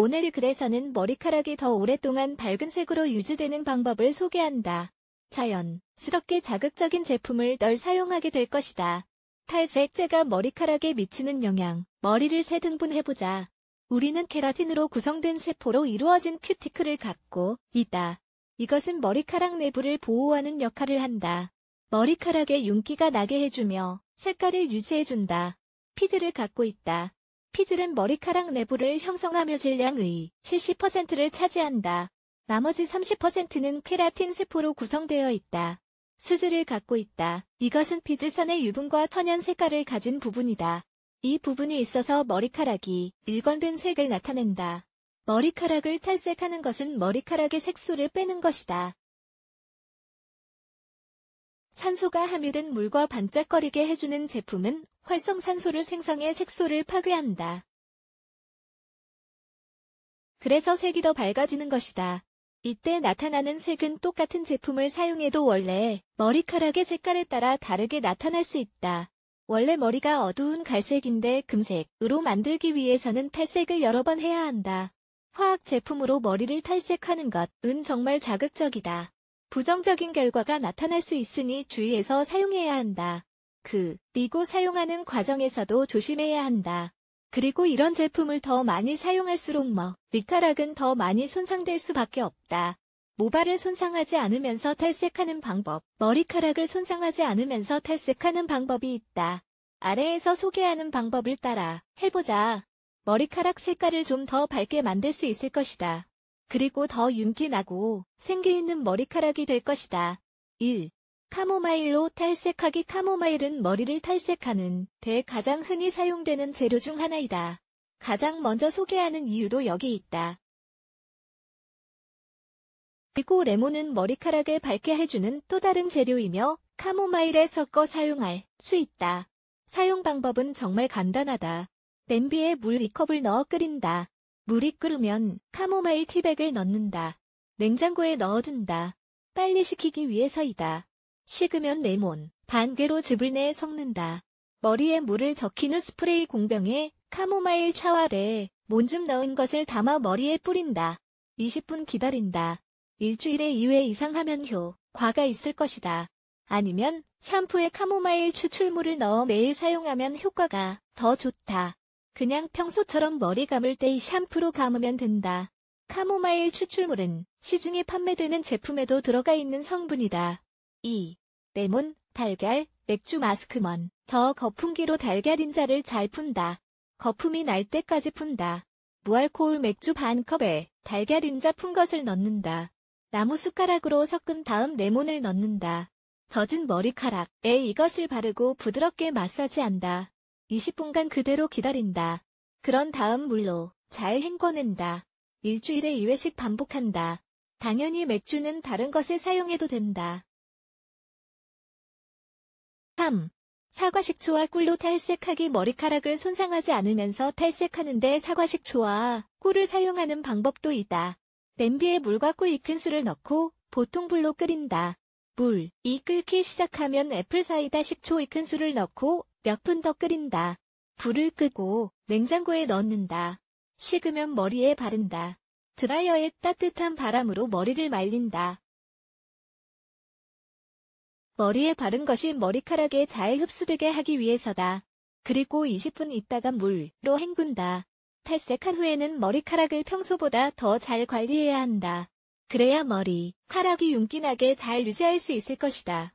오늘 글에서는 머리카락이 더 오랫동안 밝은 색으로 유지되는 방법을 소개한다. 자연스럽게 자극적인 제품을 널 사용하게 될 것이다. 탈색제가 머리카락에 미치는 영향, 머리를 세 등분해보자. 우리는 케라틴으로 구성된 세포로 이루어진 큐티클을 갖고 있다. 이것은 머리카락 내부를 보호하는 역할을 한다. 머리카락에 윤기가 나게 해주며 색깔을 유지해준다. 피지를 갖고 있다. 피질은 머리카락 내부를 형성하며 질량의 70%를 차지한다. 나머지 30%는 케라틴 세포로 구성되어 있다. 수질을 갖고 있다. 이것은 피지선의 유분과 터연 색깔을 가진 부분이다. 이 부분이 있어서 머리카락이 일관된 색을 나타낸다. 머리카락을 탈색하는 것은 머리카락의 색소를 빼는 것이다. 산소가 함유된 물과 반짝거리게 해주는 제품은 활성산소를 생성해 색소를 파괴한다. 그래서 색이 더 밝아지는 것이다. 이때 나타나는 색은 똑같은 제품을 사용해도 원래 머리카락의 색깔에 따라 다르게 나타날 수 있다. 원래 머리가 어두운 갈색인데 금색으로 만들기 위해서는 탈색을 여러 번 해야 한다. 화학 제품으로 머리를 탈색하는 것은 정말 자극적이다. 부정적인 결과가 나타날 수 있으니 주의해서 사용해야 한다. 그, 리고 사용하는 과정에서도 조심해야 한다. 그리고 이런 제품을 더 많이 사용할수록 뭐, 밑카락은더 많이 손상될 수밖에 없다. 모발을 손상하지 않으면서 탈색하는 방법, 머리카락을 손상하지 않으면서 탈색하는 방법이 있다. 아래에서 소개하는 방법을 따라 해보자. 머리카락 색깔을 좀 더 밝게 만들 수 있을 것이다. 그리고 더 윤기나고 생기있는 머리카락이 될 것이다. 1. 카모마일로 탈색하기 카모마일은 머리를 탈색하는 데 가장 흔히 사용되는 재료 중 하나이다. 가장 먼저 소개하는 이유도 여기 있다. 그리고 레몬은 머리카락을 밝게 해주는 또 다른 재료이며 카모마일에 섞어 사용할 수 있다. 사용 방법은 정말 간단하다. 냄비에 물 2컵을 넣어 끓인다. 물이 끓으면 카모마일 티백을 넣는다. 냉장고에 넣어둔다. 빨리 식히기 위해서이다. 식으면 레몬, 반 개로 즙을 내 섞는다. 머리에 물을 적힌 후 스프레이 공병에 카모마일 차와레, 몬즙 넣은 것을 담아 머리에 뿌린다. 20분 기다린다. 일주일에 2회 이상 하면 효, 과가 있을 것이다. 아니면 샴푸에 카모마일 추출물을 넣어 매일 사용하면 효과가 더 좋다. 그냥 평소처럼 머리 감을 때 이 샴푸로 감으면 된다. 카모마일 추출물은 시중에 판매되는 제품에도 들어가 있는 성분이다. 2. 레몬, 달걀, 맥주 마스크먼. 저 거품기로 달걀 인자를 잘 푼다. 거품이 날 때까지 푼다. 무알코올 맥주 반 컵에 달걀 인자 푼 것을 넣는다. 나무 숟가락으로 섞은 다음 레몬을 넣는다. 젖은 머리카락에 이것을 바르고 부드럽게 마사지한다. 20분간 그대로 기다린다. 그런 다음 물로 잘 헹궈낸다. 일주일에 2회씩 반복한다. 당연히 맥주는 다른 것에 사용해도 된다. 3. 사과 식초와 꿀로 탈색하기 머리카락을 손상하지 않으면서 탈색하는데 사과 식초와 꿀을 사용하는 방법도 있다. 냄비에 물과 꿀2큰 술을 넣고 보통 불로 끓인다. 물, 이 끓기 시작하면 애플 사이다 식초 2큰 술을 넣고 몇 분 더 끓인다. 불을 끄고 냉장고에 넣는다. 식으면 머리에 바른다. 드라이어에 따뜻한 바람으로 머리를 말린다. 머리에 바른 것이 머리카락에 잘 흡수되게 하기 위해서다. 그리고 20분 있다가 물로 헹군다. 탈색한 후에는 머리카락을 평소보다 더 잘 관리해야 한다. 그래야 머리, 카락이 윤기나게 잘 유지할 수 있을 것이다.